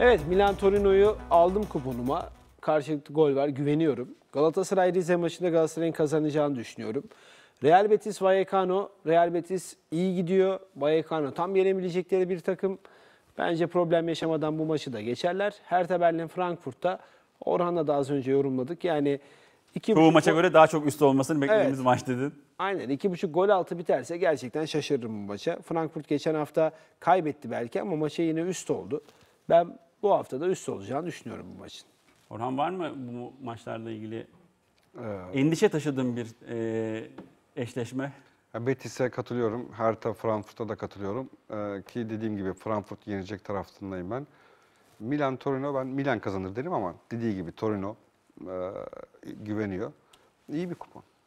Evet Milan Torino'yu aldım kuponuma. Karşılıklı gol var güveniyorum. Galatasaray Rize maçında Galatasaray'ın kazanacağını düşünüyorum. Real Betis Vallecano. Real Betis iyi gidiyor. Vallecano tam yenebilecekleri bir takım. Bence problem yaşamadan bu maçı da geçerler. Her Berlin Frankfurt'ta Orhan'la da az önce yorumladık. Yani iki Çoğu buçuk... maça göre daha çok üstü olmasını beklediğimiz evet. maç dedin. Aynen. iki buçuk gol altı biterse gerçekten şaşırırım bu maça. Frankfurt geçen hafta kaybetti belki ama maça yine üst oldu. Ben bu hafta da üst olacağını düşünüyorum bu maçın. Orhan var mı bu maçlarla ilgili ee, endişe taşıdığım bir e, eşleşme? Betis'e katılıyorum. Hertha Frankfurt'a da katılıyorum. Ee, ki dediğim gibi Frankfurt yenecek tarafındayım ben. Milan Torino ben Milan kazanır derim ama dediği gibi Torino e, güveniyor. İyi bir kupon.